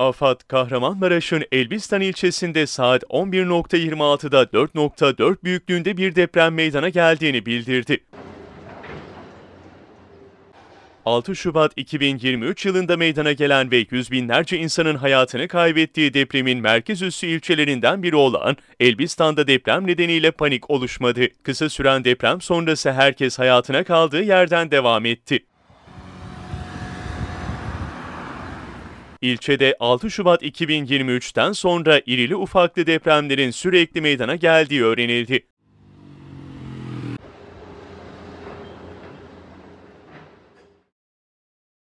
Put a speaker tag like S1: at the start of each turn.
S1: AFAD, Kahramanmaraş'ın Elbistan ilçesinde saat 11.26'da 4.4 büyüklüğünde bir deprem meydana geldiğini bildirdi. 6 Şubat 2023 yılında meydana gelen ve yüz binlerce insanın hayatını kaybettiği depremin merkez üssü ilçelerinden biri olan Elbistan'da deprem nedeniyle panik oluşmadı. Kısa süren deprem sonrası herkes hayatına kaldığı yerden devam etti. İlçede 6 Şubat 2023'ten sonra irili ufaklı depremlerin sürekli meydana geldiği öğrenildi.